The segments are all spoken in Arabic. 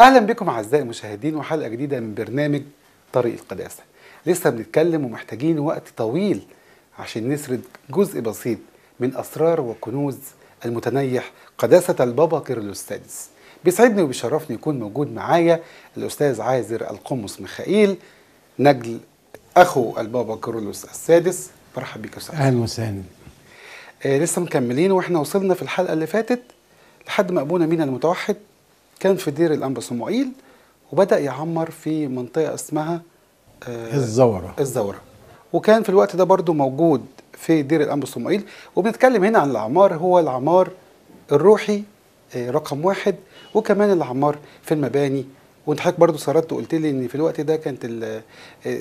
اهلا بكم اعزائي المشاهدين وحلقه جديده من برنامج طريق القداسه لسه بنتكلم ومحتاجين وقت طويل عشان نسرد جزء بسيط من اسرار وكنوز المتنيح قداسه البابا كيرلس السادس بيسعدني وبيشرفني يكون موجود معايا الاستاذ عازر القمص ميخائيل نجل اخو البابا كيرلس السادس مرحبا بك يا استاذ اهلا وسهلا آه لسه مكملين واحنا وصلنا في الحلقه اللي فاتت لحد ما ابونا مينا المتوحد كان في دير الانبا صموئيل وبدا يعمر في منطقه اسمها آه، الزوره الزوره وكان في الوقت ده برضو موجود في دير الانبا صموئيل وبنتكلم هنا عن العمار هو العمار الروحي آه، رقم واحد وكمان العمار في المباني وانت حضرتك برضه سردت وقلت لي ان في الوقت ده كانت آه،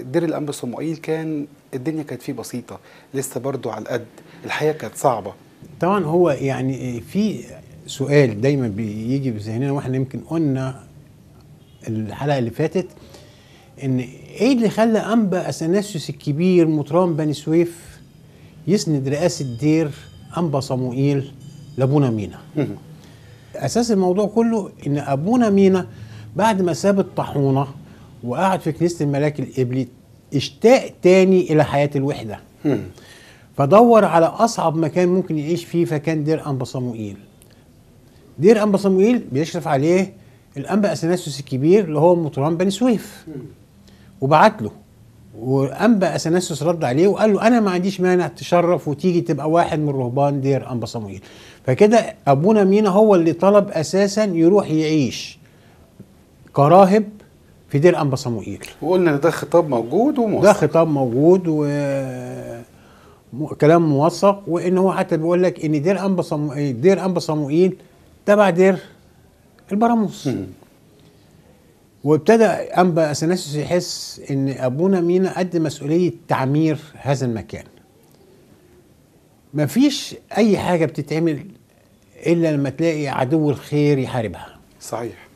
دير الانبا صموئيل كان الدنيا كانت فيه بسيطه لسه برضه على القد الحياه كانت صعبه طبعا هو يعني في سؤال دايما بيجي في ذهننا واحنا يمكن قلنا الحلقه اللي فاتت ان ايه اللي خلى انبا اثناسيوس الكبير مطران بني سويف يسند رئاسه دير انبا صموئيل لابونا مينا اساس الموضوع كله ان ابونا مينا بعد ما ساب الطاحونه وقعد في كنيسه الملاك الابلي اشتاق تاني الى حياه الوحده فدور على اصعب مكان ممكن يعيش فيه فكان دير انبا صموئيل دير انبا صمويل بيشرف عليه الانبا اثناسيوس الكبير اللي هو مطران بني سويف وبعت له وانبا اثناسيوس رد عليه وقال له انا ما عنديش مانع تشرف وتيجي تبقى واحد من رهبان دير انبا صمويل فكده ابونا مينا هو اللي طلب اساسا يروح يعيش كراهب في دير انبا صموئيل وقلنا ده خطاب موجود وموثق ده خطاب موجود و كلام موثق وان هو حتى بيقول لك ان دير انبا صمويل دير انبا صموئيل تبع دير البراموس وابتدى انبا اثناسيوس يحس ان ابونا مينا قد مسؤوليه تعمير هذا المكان مفيش اي حاجه بتتعمل الا لما تلاقي عدو الخير يحاربها صحيح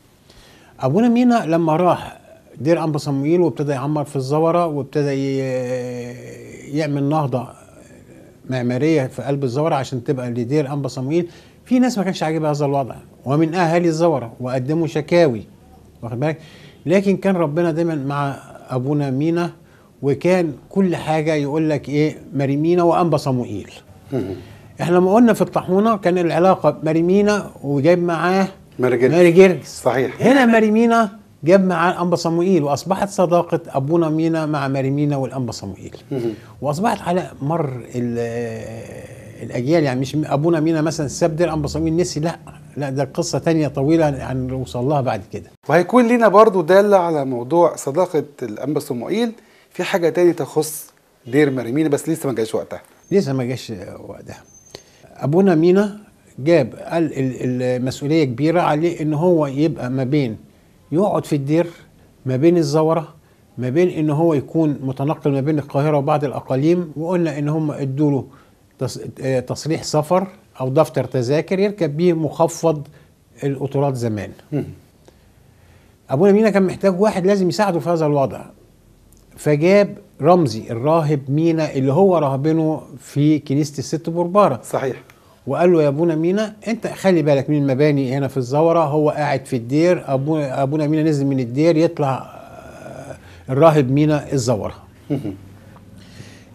ابونا مينا لما راح دير انبا صمويل وابتدى يعمر في الزورة وابتدى يعمل نهضه معماريه في قلب الزورة عشان تبقى لدير انبا صمويل في ناس ما كانش عاجبها هذا الوضع ومن اهالي الزورة وقدموا شكاوي واخد بالك لكن كان ربنا دايما مع ابونا مينا وكان كل حاجه يقول لك ايه مريمينا وانبا صموئيل احنا لما قلنا في الطاحونه كان العلاقه مريمينا وجايب معاه ماري ماري صحيح هنا مريمينا جاب معاه انبا صموئيل واصبحت صداقه ابونا مينا مع مريمينا والانبا صموئيل واصبحت على مر الاجيال يعني مش ابونا مينا مثلا ساب درع بصميم نسي لا لا ده قصه تانية طويله هنوصل لها بعد كده وهيكون لينا برضو داله على موضوع صداقه الانبا صموئيل في حاجه تانية تخص دير مريمين بس لسه ما جاش وقتها لسه ما جاش وقتها ابونا مينا جاب قال المسؤوليه كبيره عليه ان هو يبقى ما بين يقعد في الدير ما بين الزوره ما بين ان هو يكون متنقل ما بين القاهره وبعض الاقاليم وقلنا ان هم ادوا له آه، تصريح سفر او دفتر تذاكر يركب بيه مخفض القطارات زمان ابونا مينا كان محتاج واحد لازم يساعده في هذا الوضع فجاب رمزي الراهب مينا اللي هو راهبنه في كنيسه الست برباره صحيح وقال له يا ابونا مينا انت خلي بالك من المباني هنا في الزوره هو قاعد في الدير ابونا ابونا مينا نزل من الدير يطلع آه، الراهب مينا الزوره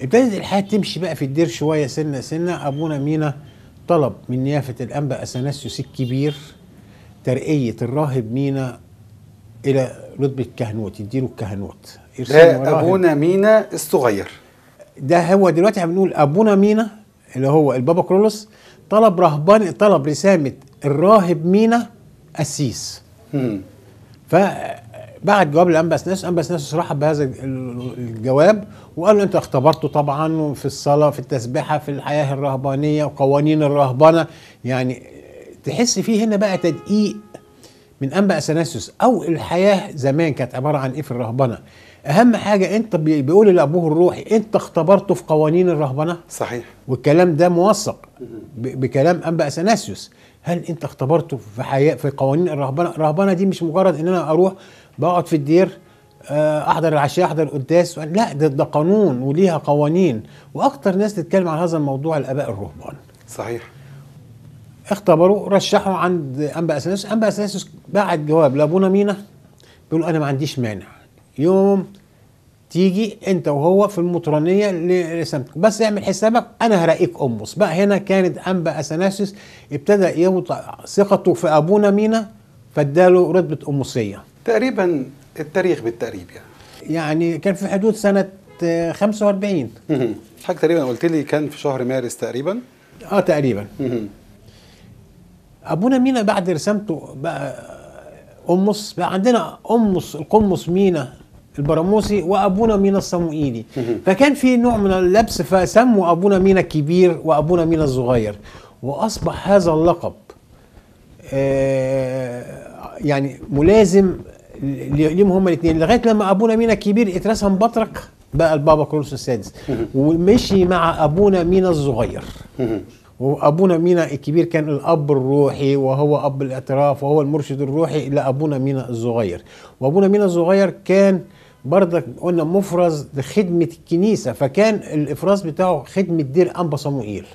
ابتدت الحياة تمشي بقى في الدير شوية سنة سنة أبونا مينا طلب من نيافة الأنبا أثناسيوس الكبير ترقية الراهب مينا إلى رتبة كهنوت يديله الكهنوت ده أبونا مينا الصغير ده هو دلوقتي احنا بنقول أبونا مينا اللي هو البابا كرولوس طلب رهبان طلب رسامة الراهب مينا أسيس فا بعد جواب الانباس ناس انباس ناس صراحه بهذا الجواب وقالوا انتوا اختبرتوا طبعا في الصلاه في التسبحه في الحياه الرهبانيه وقوانين الرهبنه يعني تحس فيه هنا بقى تدقيق من انبا اثناسيوس او الحياه زمان كانت عباره عن ايه في الرهبنه اهم حاجه انت بيقول لابوه الروحي انت اختبرته في قوانين الرهبنه صحيح والكلام ده موثق بكلام انبا اثناسيوس هل انت اختبرته في حياه في قوانين الرهبنه الرهبنه دي مش مجرد ان انا اروح بقعد في الدير آه، احضر العشاء احضر القداس لا ده, ده قانون وليها قوانين واكتر ناس تتكلم عن هذا الموضوع الاباء الرهبان صحيح اختبروا رشحوا عند انبا اساسوس انبا اساسوس بعت جواب لابونا مينا بيقول انا ما عنديش مانع يوم تيجي انت وهو في المطرانيه لسمتك بس اعمل حسابك انا هرقيك امس بقى هنا كانت انبا اساسوس ابتدى يوطى ثقته في ابونا مينا فاداله رتبه اموسيه تقريبا التاريخ بالتقريب يعني يعني كان في حدود سنه 45 حضرتك تقريبا قلت لي كان في شهر مارس تقريبا اه تقريبا ابونا مينا بعد رسامته بقى قمص بقى عندنا قمص القمص مينا البراموسي وابونا مينا الصموئيلي فكان في نوع من اللبس فسموا ابونا مينا الكبير وابونا مينا الصغير واصبح هذا اللقب آه، يعني ملازم ليهم هما الاثنين لغايه لما ابونا مينا الكبير اترسم بطرك بقى البابا كرولوس السادس ومشي مع ابونا مينا الصغير وابونا مينا الكبير كان الاب الروحي وهو اب الاعتراف وهو المرشد الروحي لابونا مينا الصغير وابونا مينا الصغير كان برضك قلنا مفرز لخدمه الكنيسه فكان الافراز بتاعه خدمه دير انبا صموئيل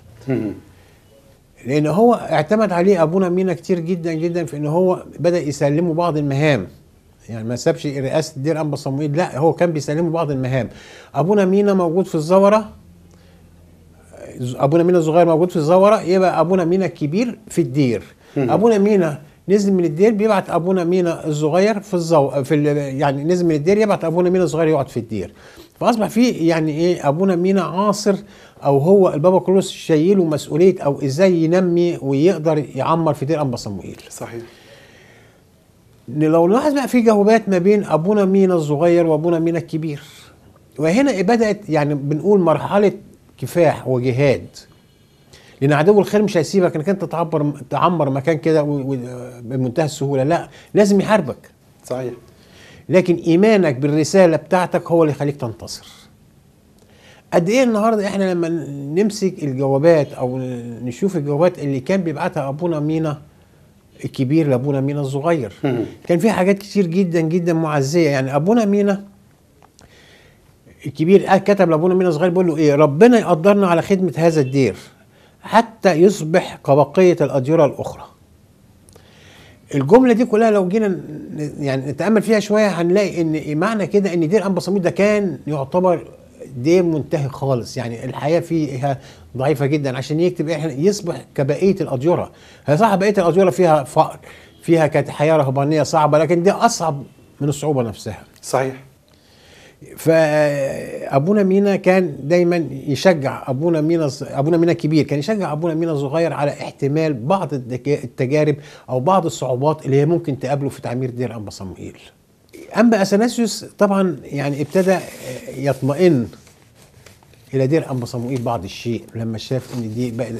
لان هو اعتمد عليه ابونا مينا كتير جدا جدا في ان هو بدا يسلمه بعض المهام يعني ما سابش رئاسه الدير انبا صموئيل لا هو كان بيسلمه بعض المهام ابونا مينا موجود في الزوره ابونا مينا الصغير موجود في الزوره يبقى ابونا مينا الكبير في الدير ابونا مينا نزل من الدير بيبعت ابونا مينا الصغير في الزو في يعني نزل من الدير يبعت ابونا مينا الصغير يقعد في الدير فاصبح في يعني ايه ابونا مينا عاصر او هو البابا كرولوس شايله مسؤوليه او ازاي ينمي ويقدر يعمر في دير انبا صموئيل صحيح لو نلاحظ بقى في جوابات ما بين ابونا مينا الصغير وابونا مينا الكبير وهنا إيه بدات يعني بنقول مرحله كفاح وجهاد لان عدو الخير مش هيسيبك انك انت تعبر تعمر مكان كده بمنتهى السهوله لا لازم يحاربك صحيح لكن ايمانك بالرساله بتاعتك هو اللي يخليك تنتصر قد ايه النهارده احنا لما نمسك الجوابات او نشوف الجوابات اللي كان بيبعتها ابونا مينا الكبير لابونا مينا الصغير كان في حاجات كتير جدا جدا معزيه يعني ابونا مينا الكبير كتب لابونا مينا الصغير بيقول له ايه ربنا يقدرنا على خدمه هذا الدير حتى يصبح كبقيه الاديره الاخرى الجمله دي كلها لو جينا يعني نتامل فيها شويه هنلاقي ان إيه معنى كده ان دير ام ده كان يعتبر دي منتهي خالص يعني الحياه فيها ضعيفه جدا عشان يكتب احنا يصبح كبقيه الاديره هي صح بقيه الاديره فيها فقر فيها كانت حياه رهبانيه صعبه لكن دي اصعب من الصعوبه نفسها صحيح فابونا مينا كان دايما يشجع ابونا مينا ابونا مينا كبير كان يشجع ابونا مينا صغير على احتمال بعض التجارب او بعض الصعوبات اللي هي ممكن تقابله في تعمير دير ام صموئيل اما اثناسيوس طبعا يعني ابتدى يطمئن الى دير أم صموئيل بعض الشيء لما شاف ان دي بقت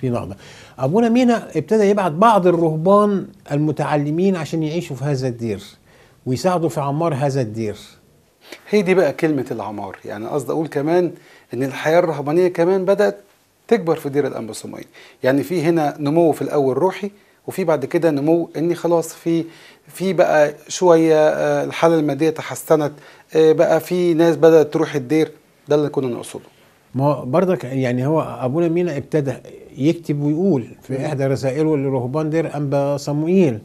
في نهضه ابونا مينا ابتدى يبعت بعض الرهبان المتعلمين عشان يعيشوا في هذا الدير ويساعدوا في عمار هذا الدير هي دي بقى كلمة العمار يعني قصدي أقول كمان إن الحياة الرهبانية كمان بدأت تكبر في دير الأنبا صموئيل يعني في هنا نمو في الأول روحي وفي بعد كده نمو ان خلاص في في بقى شويه آه، الحاله الماديه تحسنت آه، بقى في ناس بدات تروح الدير ده اللي كنا نقصده ما برضك يعني هو ابونا مينا ابتدى يكتب ويقول في احدى رسائله لرهبان دير انبا صموئيل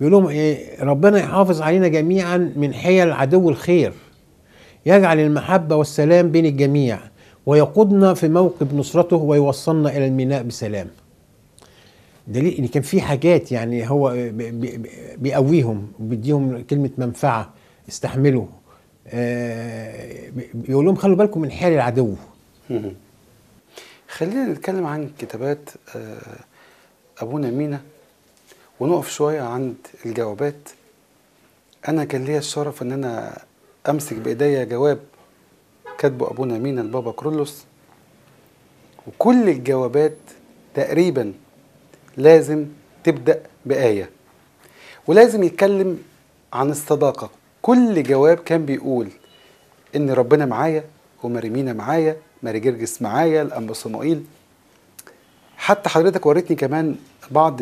بيقول لهم ايه ربنا يحافظ علينا جميعا من حيل عدو الخير يجعل المحبه والسلام بين الجميع ويقودنا في موكب نصرته ويوصلنا الى الميناء بسلام دليل ان كان في حاجات يعني هو بيقويهم بيديهم كلمه منفعه استحملوا آه، بيقول لهم خلوا بالكم من حال العدو خلينا نتكلم عن كتابات آه، ابونا مينا ونقف شويه عند الجوابات انا كان ليا الشرف ان انا امسك بايديا جواب كاتبه ابونا مينا البابا كرولوس وكل الجوابات تقريبا لازم تبدأ بآية ولازم يتكلم عن الصداقة كل جواب كان بيقول إن ربنا معايا ومريمينا معايا ماري جرجس معايا الأنبا صموئيل حتى حضرتك وريتني كمان بعض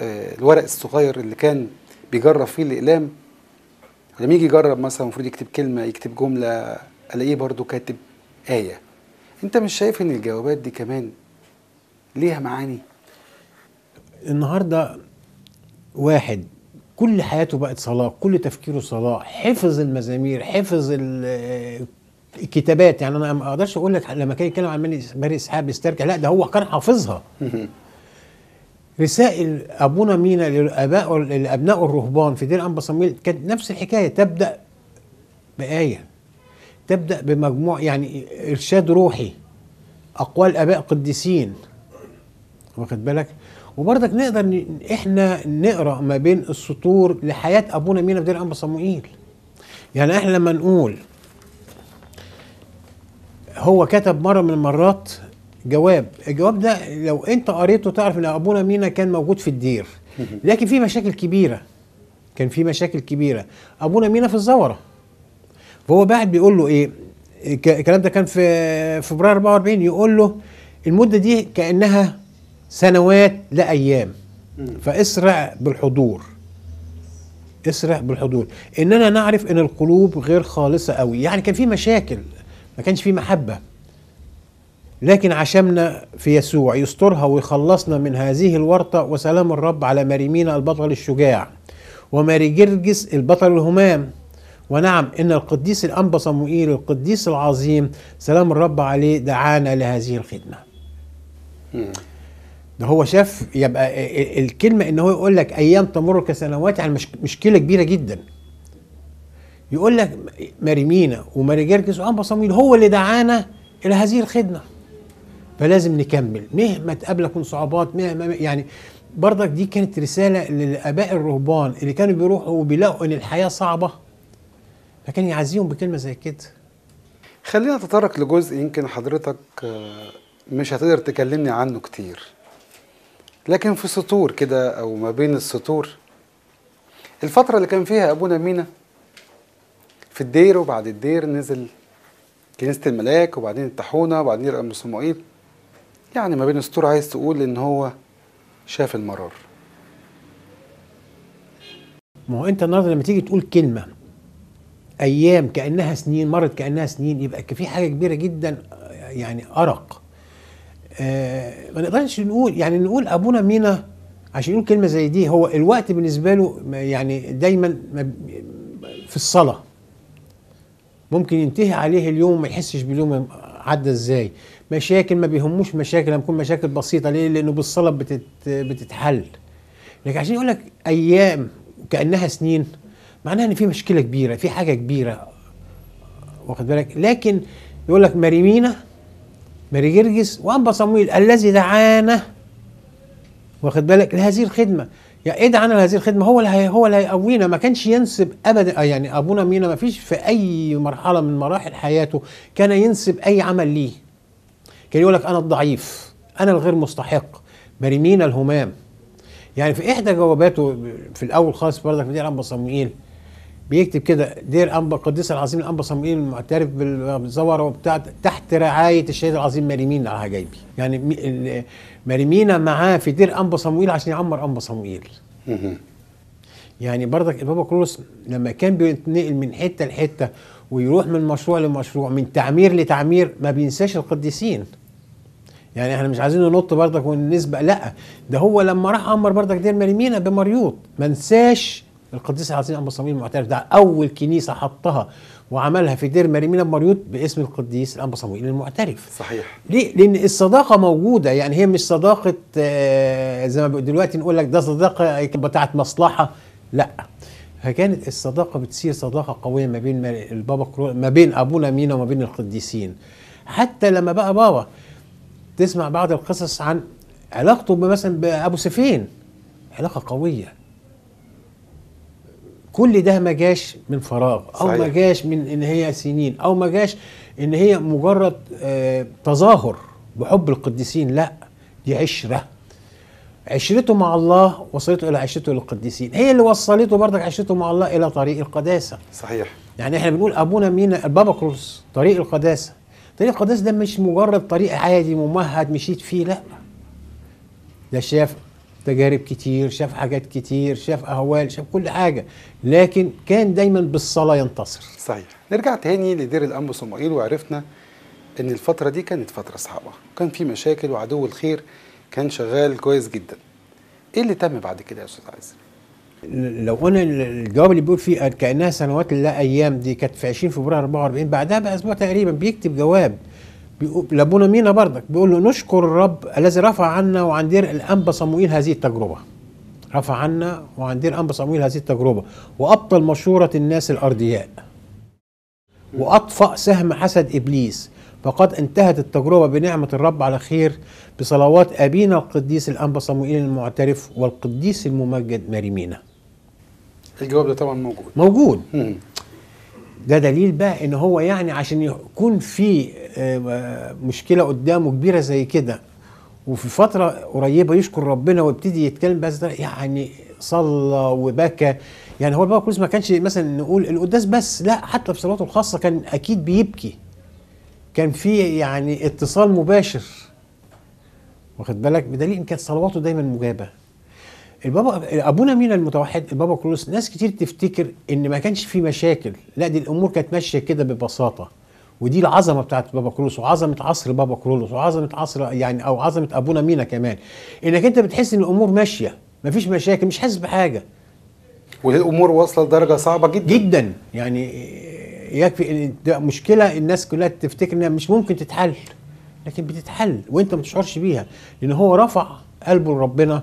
آه، الورق الصغير اللي كان بيجرب فيه الإقلام لما يجي يجرب مثلا المفروض يكتب كلمة يكتب جملة ألاقيه برضو كاتب آية أنت مش شايف إن الجوابات دي كمان ليها معاني؟ النهارده واحد كل حياته بقت صلاه كل تفكيره صلاه حفظ المزامير حفظ الكتابات يعني انا ما اقدرش اقول لك لما كان يتكلم عن ماري اسحاق بيسترجع لا ده هو كان حافظها رسائل ابونا مينا للاباء لابناء الرهبان في دير ام بصميل كانت نفس الحكايه تبدا بايه تبدا بمجموع يعني ارشاد روحي اقوال اباء قديسين واخد بالك وبرضك نقدر احنا نقرا ما بين السطور لحياه ابونا مينا بدير ابا صموئيل يعني احنا لما نقول هو كتب مره من المرات جواب الجواب ده لو انت قريته تعرف ان ابونا مينا كان موجود في الدير لكن في مشاكل كبيره كان في مشاكل كبيره ابونا مينا في الزوره فهو بعد بيقول له ايه الكلام ده كان في فبراير 44 يقول له المده دي كانها سنوات لأيام فاسرع بالحضور اسرع بالحضور اننا نعرف ان القلوب غير خالصه قوي يعني كان في مشاكل ما كانش في محبه لكن عشمنا في يسوع يسترها ويخلصنا من هذه الورطه وسلام الرب على مريمين البطل الشجاع وماري جرجس البطل الهمام ونعم ان القديس الانبا صموئيل القديس العظيم سلام الرب عليه دعانا لهذه الخدمه ده هو شاف يبقى الكلمه ان هو يقول لك ايام تمر كسنوات يعني مشكله كبيره جدا يقول لك ماري مينا وماري جرجس وأنبا صمويل هو اللي دعانا الى هذه الخدمه فلازم نكمل مهما تقابلكم صعوبات مهما يعني برضك دي كانت رساله للاباء الرهبان اللي كانوا بيروحوا وبيلاقوا ان الحياه صعبه فكان يعزيهم بكلمه زي كده خلينا نتطرق لجزء يمكن حضرتك آه، مش هتقدر تكلمني عنه كتير لكن في سطور كده أو ما بين السطور الفترة اللي كان فيها أبونا مينا في الدير وبعد الدير نزل كنيسة الملاك وبعدين الطاحونة وبعدين رقم صموئيل يعني ما بين السطور عايز تقول إن هو شاف المرار ما هو أنت النهاردة لما تيجي تقول كلمة أيام كأنها سنين مرت كأنها سنين يبقى في حاجة كبيرة جدا يعني أرق آه، ما نقدرش نقول يعني نقول ابونا مينا عشان يقول كلمه زي دي هو الوقت بالنسبه له يعني دايما في الصلاه ممكن ينتهي عليه اليوم ما يحسش باليوم عدى ازاي مشاكل ما بيهموش مشاكل هتكون مشاكل بسيطه ليه لانه بالصلاه بتت بتتحل لكن عشان يقول لك ايام كانها سنين معناها ان في مشكله كبيره في حاجه كبيره واخد بالك لكن يقول لك مريمينا جرجس وأبا صمويل الذي دعانا واخد بالك لهذه الخدمة يا يعني ايه دعانا لهذه الخدمه هو اللي هو اللي هيقوينا ما كانش ينسب ابدا آه، يعني ابونا مينا ما فيش في اي مرحله من مراحل حياته كان ينسب اي عمل ليه كان يقول لك انا الضعيف انا الغير مستحق مينا الهمام يعني في احدى جواباته في الاول خالص بردك في دي صمويل بيكتب كده دير انبا القديس العظيم الانبا صموئيل المعترف بالزورة وبتاع تحت رعايه الشهيد العظيم مريمين على آه، جايبي يعني مريمين معاه في دير انبا صموئيل عشان يعمر انبا صموئيل يعني برضك البابا كروس لما كان بينتقل من حته لحته ويروح من مشروع لمشروع من تعمير لتعمير ما بينساش القديسين يعني احنا مش عايزين ننط برضك ونسبق لا ده هو لما راح عمر برضك دير مريمينا بمريوط ما نساش القديس العظيم ابو صميم المعترف ده اول كنيسه حطها وعملها في دير مريمينا بمريوط باسم القديس الانبا صموئيل المعترف صحيح ليه لان الصداقه موجوده يعني هي مش صداقه آه، زي ما دلوقتي نقول لك ده صداقه بتاعه مصلحه لا فكانت الصداقه بتصير صداقه قويه ما بين البابا كرو... ما بين ابونا مينا وما بين القديسين حتى لما بقى بابا تسمع بعض القصص عن علاقته مثلا بابو سفين علاقه قويه كل ده ما جاش من فراغ او ما جاش من ان هي سنين او ما جاش ان هي مجرد آه، تظاهر بحب القديسين لا دي عشره عشرته مع الله وصلته الى عشرته للقديسين هي اللي وصلته برضك عشرته مع الله الى طريق القداسه صحيح يعني احنا بنقول ابونا مين البابا كروس طريق القداسه طريق القداسه ده مش مجرد طريق عادي ممهد مشيت فيه لا ده شاف تجارب كتير شاف حاجات كتير شاف اهوال شاف كل حاجه لكن كان دايما بالصلاه ينتصر صحيح نرجع تاني لدير الانبا صموئيل وعرفنا ان الفتره دي كانت فتره صعبه كان في مشاكل وعدو الخير كان شغال كويس جدا ايه اللي تم بعد كده يا استاذ عايز لو قلنا الجواب اللي بيقول فيه كانها سنوات لا ايام دي كانت في 20 فبراير 44 بعدها باسبوع تقريبا بيكتب جواب لابونا مينا برضك بيقول له نشكر الرب الذي رفع عنا وعن دير الانبا صموئيل هذه التجربه رفع عنا وعن دير انبا صموئيل هذه التجربه وابطل مشوره الناس الارضياء واطفأ سهم حسد ابليس فقد انتهت التجربه بنعمه الرب على خير بصلوات ابينا القديس الانبا صموئيل المعترف والقديس الممجد ماري مينا الجواب ده طبعا موجود موجود ده دليل بقى ان هو يعني عشان يكون في آه، مشكله قدامه كبيره زي كده وفي فتره قريبه يشكر ربنا ويبتدي يتكلم بس ده يعني صلى وبكى يعني هو البابا كروز ما كانش مثلا نقول القداس بس لا حتى في صلاته الخاصه كان اكيد بيبكي كان في يعني اتصال مباشر واخد بالك بدليل ان كانت صلواته دايما مجابه البابا ابونا مينا المتوحد البابا كرولوس ناس كتير تفتكر ان ما كانش في مشاكل لا دي الامور كانت ماشيه كده ببساطه ودي العظمه بتاعت بابا كرولوس وعظمه عصر بابا كرولوس وعظمه عصر يعني او عظمه ابونا مينا كمان انك انت بتحس ان الامور ماشيه مفيش مشاكل مش حاسس بحاجه والامور واصله لدرجه صعبه جدا جدا يعني يكفي إن مشكله الناس كلها تفتكر انها مش ممكن تتحل لكن بتتحل وانت ما تشعرش بيها لان هو رفع قلبه لربنا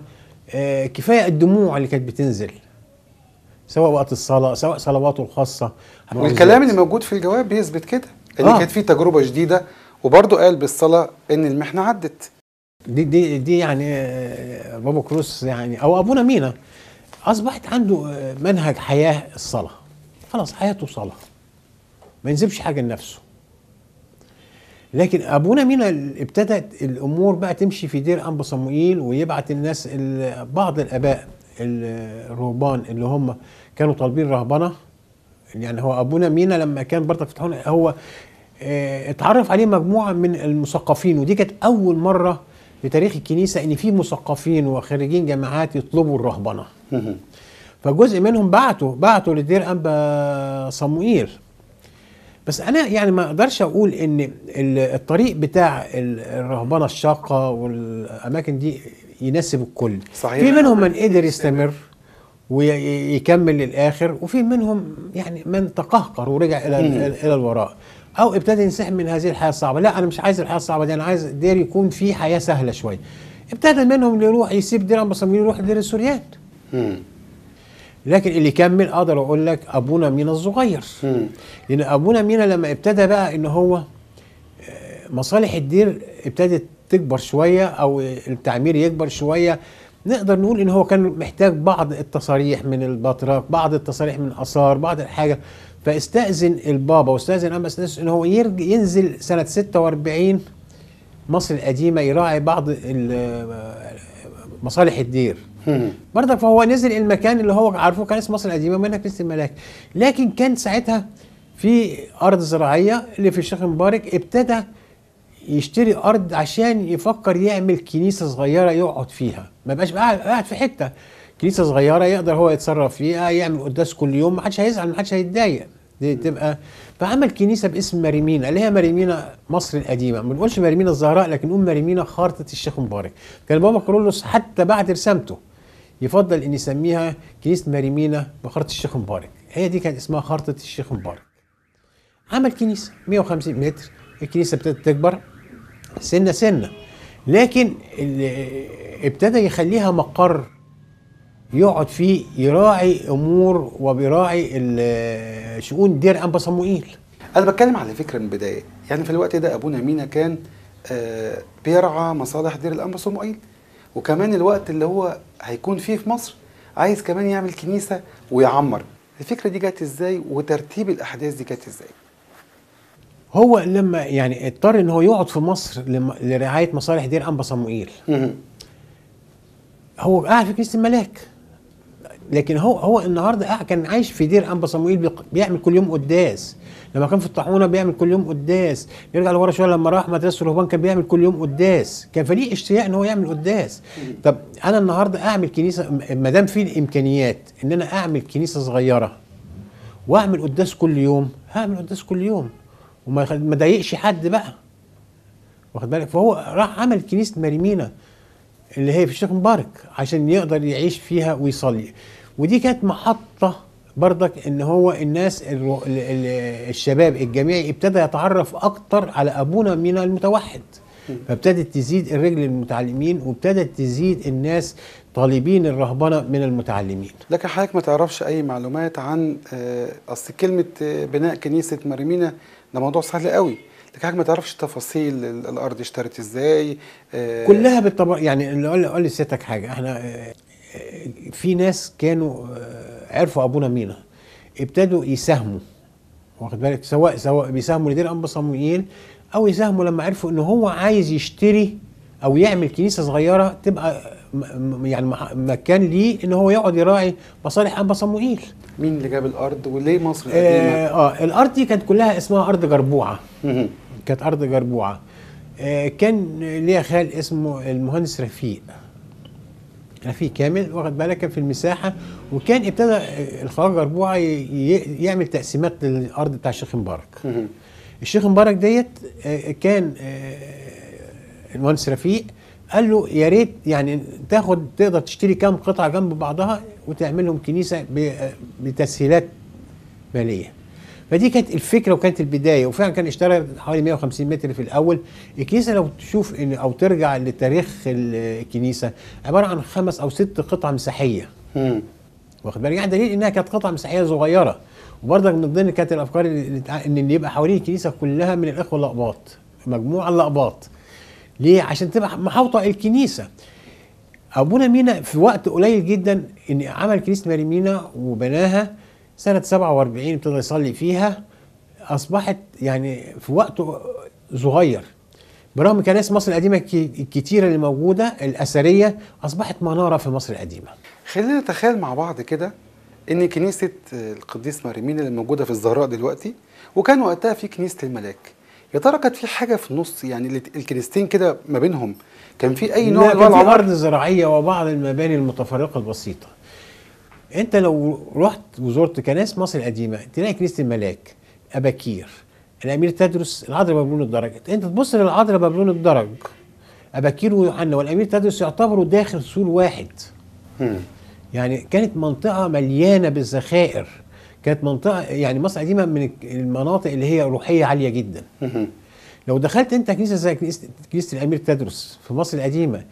آه، كفايه الدموع اللي كانت بتنزل سواء وقت الصلاه سواء صلواته الخاصه والكلام اللي موجود في الجواب بيثبت كده ان آه. كانت في تجربه جديده وبرضه قال بالصلاه ان المحنه عدت دي دي دي يعني آه، بابا كروس يعني او ابونا مينا اصبحت عنده آه، منهج حياه الصلاه خلاص حياته صلاه ما ينسبش حاجه لنفسه لكن ابونا مينا ابتدت الامور بقى تمشي في دير انبا صموئيل ويبعت الناس بعض الاباء الرهبان اللي هم كانوا طالبين رهبنه يعني هو ابونا مينا لما كان برضك فتحون هو آه، اتعرف عليه مجموعه من المثقفين ودي كانت اول مره في تاريخ الكنيسه ان في مثقفين وخريجين جامعات يطلبوا الرهبنه فجزء منهم بعتوا بعتوا لدير انبا صموئيل بس انا يعني ما اقدرش اقول ان الطريق بتاع الرهبنه الشاقه والاماكن دي يناسب الكل صحيح. في منهم من قدر يستمر ويكمل للاخر وفي منهم يعني من تقهقر ورجع الى الى الوراء او ابتدى ينسحب من هذه الحياه الصعبه لا انا مش عايز الحياه الصعبه دي انا عايز دير يكون في حياه سهله شويه ابتدى منهم اللي يروح يسيب دير المصريين يروح دير السوريات لكن اللي كمل اقدر اقول لك ابونا مينا الصغير لان ابونا مينا لما ابتدى بقى ان هو آه، مصالح الدير ابتدت تكبر شويه او التعمير يكبر شويه نقدر نقول ان هو كان محتاج بعض التصاريح من البطراك بعض التصاريح من اثار بعض الحاجه فاستاذن البابا واستاذن اما استاذن ان هو ينزل سنه 46 مصر القديمه يراعي بعض آه، مصالح الدير برضك فهو نزل المكان اللي هو عارفه كان اسمه مصر القديمه منها كنيسه الملاك لكن كان ساعتها في ارض زراعيه اللي في الشيخ مبارك ابتدى يشتري ارض عشان يفكر يعمل كنيسه صغيره يقعد فيها ما يبقاش قاعد في حته كنيسه صغيره يقدر هو يتصرف فيها يعمل قداس كل يوم ما حدش هيزعل ما حدش هيتضايق دي تبقى فعمل كنيسه باسم مريمينا اللي هي مريمينا مصر القديمه ما بنقولش مريمينا الزهراء لكن نقول مريمينا خارطه الشيخ مبارك كان بابا كرولوس حتى بعد رسامته يفضل ان يسميها كنيسه مريمينا بخارطه الشيخ مبارك هي دي كانت اسمها خارطه الشيخ مبارك عمل كنيسه 150 متر الكنيسه ابتدت تكبر سنه سنه لكن ابتدى يخليها مقر يقعد فيه يراعي امور وبيراعي شؤون دير انبا صموئيل انا بتكلم على فكره من البدايه يعني في الوقت ده ابونا مينا كان آه، بيرعى مصالح دير الانبا صموئيل وكمان الوقت اللي هو هيكون فيه في مصر عايز كمان يعمل كنيسه ويعمر الفكره دي جت ازاي وترتيب الاحداث دي جت ازاي هو لما يعني اضطر ان هو يقعد في مصر لرعايه مصالح دير انبا صموئيل هو قاعد في كنيسه الملاك لكن هو هو النهارده كان عايش في دير انبا صموئيل بيعمل كل يوم قداس لما كان في الطاحونه بيعمل كل يوم قداس يرجع لورا شويه لما راح مدرسه الرهبان كان بيعمل كل يوم قداس كان فليه اشتياق ان هو يعمل قداس طب انا النهارده اعمل كنيسه ما دام في الامكانيات ان انا اعمل كنيسه صغيره واعمل قداس كل يوم هعمل قداس كل يوم وما ما ضايقش حد بقى واخد بالك فهو راح عمل كنيسه مريمينا اللي هي في الشيخ مبارك عشان يقدر يعيش فيها ويصلي ودي كانت محطه برضك ان هو الناس الشباب الجامعي ابتدى يتعرف اكتر على ابونا من المتوحد فابتدت تزيد الرجل المتعلمين وابتدت تزيد الناس طالبين الرهبنه من المتعلمين. لكن حضرتك ما تعرفش اي معلومات عن آه، اصل كلمه آه، بناء كنيسه مريمينا ده موضوع سهل قوي. لكن حضرتك ما تعرفش تفاصيل الارض اشترت ازاي آه، كلها بالطبع يعني اللي اقول لي سيادتك حاجه احنا في ناس كانوا عرفوا ابونا مينا ابتدوا يساهموا واخد بالك سواء سواء بيساهموا لدير انبا صموئيل او يساهموا لما عرفوا ان هو عايز يشتري او يعمل كنيسه صغيره تبقى يعني مكان ليه ان هو يقعد يراعي مصالح ابا صموئيل مين اللي جاب الارض وليه مصر آه، القديمه؟ آه, اه الارض دي كانت كلها اسمها ارض جربوعه كانت ارض جربوعه آه كان ليها خال اسمه المهندس رفيق في كامل واخد بالك في المساحه وكان ابتدى الخواجه جربوعه يعمل تقسيمات للارض بتاع الشيخ مبارك الشيخ مبارك ديت آه، كان آه، المهندس رفيق قال له يا ريت يعني تاخد تقدر تشتري كام قطعه جنب بعضها وتعملهم كنيسه آه، بتسهيلات ماليه فدي كانت الفكره وكانت البدايه وفعلا كان اشترى حوالي 150 متر في الاول الكنيسه لو تشوف إن او ترجع لتاريخ الكنيسه عباره عن خمس او ست قطع مساحيه واخد بالك يعني دليل انها كانت قطع مساحيه صغيره وبرضك من ضمن كانت الافكار ان اللي يبقى حوالين الكنيسه كلها من الاخوه الاقباط مجموعه الاقباط ليه عشان تبقى محاوطه الكنيسه ابونا مينا في وقت قليل جدا ان عمل كنيسه ماري مينا وبناها سنة 47 ابتدى يصلي فيها أصبحت يعني في وقت صغير برغم كنائس مصر القديمة الكتيرة اللي موجودة الأثرية أصبحت منارة في مصر القديمة خلينا نتخيل مع بعض كده ان كنيسه القديس مريمين اللي موجوده في الزهراء دلوقتي وكان وقتها في كنيسه الملاك يا ترى كانت في حاجه في النص يعني الكنيستين كده ما بينهم كان في اي نوع من انواع الارض زراعيه وبعض المباني المتفرقه البسيطه انت لو رحت وزرت كنائس مصر القديمه تلاقي كنيسه الملاك اباكير الامير تدرس العذراء بابلون الدرج انت تبص للعذراء بابلون الدرج اباكير ويوحنا والامير تدرس يعتبروا داخل سور واحد يعني كانت منطقه مليانه بالذخائر كانت منطقه يعني مصر قديمه من المناطق اللي هي روحيه عاليه جدا لو دخلت انت كنيسه زي كنيسه الامير تدرس في مصر القديمه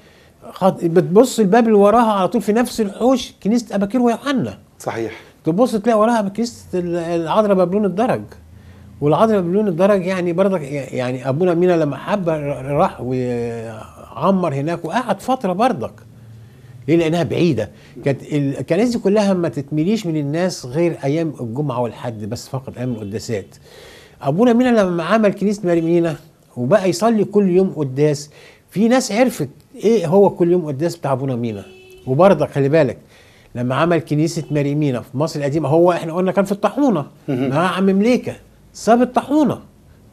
خط... بتبص الباب اللي وراها على طول في نفس الحوش كنيسه اباكير ويوحنا صحيح تبص تلاقي وراها كنيسه العذراء بابلون الدرج والعذراء بابلون الدرج يعني برضك يعني ابونا مينا لما حب راح وعمر هناك وقعد فتره برضك ليه لانها بعيده كانت الكنائس دي كلها ما تتمليش من الناس غير ايام الجمعه والحد بس فقط ايام القداسات ابونا مينا لما عمل كنيسه مريمينا وبقى يصلي كل يوم قداس في ناس عرفت ايه هو كل يوم قداس بتاع ابونا مينا وبرضه خلي بالك لما عمل كنيسه ماري مينا في مصر القديمه هو احنا قلنا كان في الطاحونه مع عم مليكه ساب الطاحونه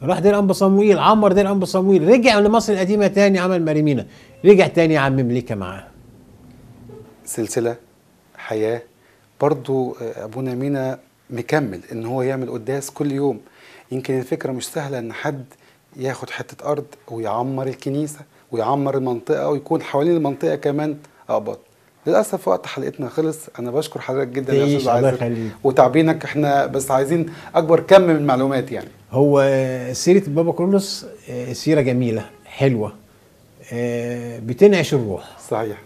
راح دير انبا صمويل عمر دير انبا صمويل رجع لمصر القديمه تاني عمل ماري مينا رجع تاني عم مليكه معاه سلسله حياه برضو آه، ابونا مينا مكمل ان هو يعمل قداس كل يوم يمكن الفكره مش سهله ان حد ياخد حته ارض ويعمر الكنيسه ويعمر المنطقه ويكون حوالين المنطقه كمان اقباط للاسف وقت حلقتنا خلص انا بشكر حضرتك جدا يا استاذ وتعبينك احنا بس عايزين اكبر كم من المعلومات يعني هو سيره بابا كرولوس آه، سيره جميله حلوه آه، بتنعش الروح صحيح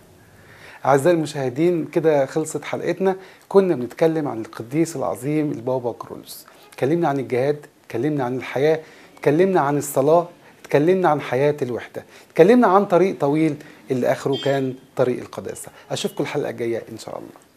أعزائي المشاهدين كده خلصت حلقتنا كنا بنتكلم عن القديس العظيم البابا كرولوس اتكلمنا عن الجهاد اتكلمنا عن الحياة اتكلمنا عن الصلاة اتكلمنا عن حياة الوحدة اتكلمنا عن طريق طويل اللي آخره كان طريق القداسة أشوفكم الحلقة الجاية إن شاء الله